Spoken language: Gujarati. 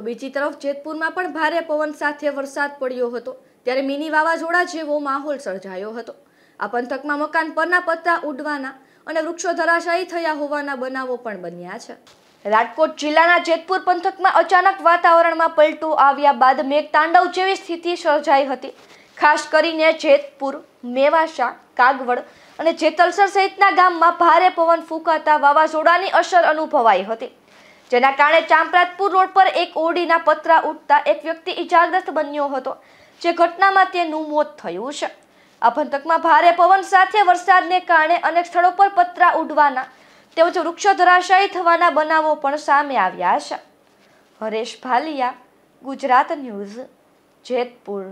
તો બીજી તરફ જેતપુરમાં પણ ભારે પવન સાથે વરસાદ પડ્યો હતો ત્યારે મિની વાવાઝોડા જેવો માહોલ સર્જાયો હતો આ પંથકમાં મકાન પરના પત્તા ઉડવાના અને વૃક્ષો ધરાશાયી થયા હોવાના બનાવો પણ બન્યા છે રાજકોટ જિલ્લાના જેતપુર પંથકમાં અચાનક વાતાવરણમાં પલટો આવ્યા બાદ મેઘ તાંડવ જેવી સ્થિતિ સર્જાઈ હતી ખાસ કરીને જેતપુર મેવાસા કાગવડ અને જેતલસર સહિતના ગામમાં ભારે પવન ફૂંકાતા વાવાઝોડાની અસર અનુભવાઈ હતી જેના કારણે ચાંપરાજપુર રોડ પર એક ઓરડીના પતરા ઉઠતા એક વ્યક્તિ ઇજાગ્રસ્ત બન્યો હતો જે ઘટનામાં તેનું મોત થયું છે આ પંથકમાં ભારે પવન સાથે વરસાદને કારણે અનેક સ્થળો પર પતરા ઉડવાના તેમજ વૃક્ષો ધરાશાયી થવાના બનાવો પણ સામે આવ્યા છે હરેશ ભાલિયા ગુજરાત ન્યૂઝ જેતપુર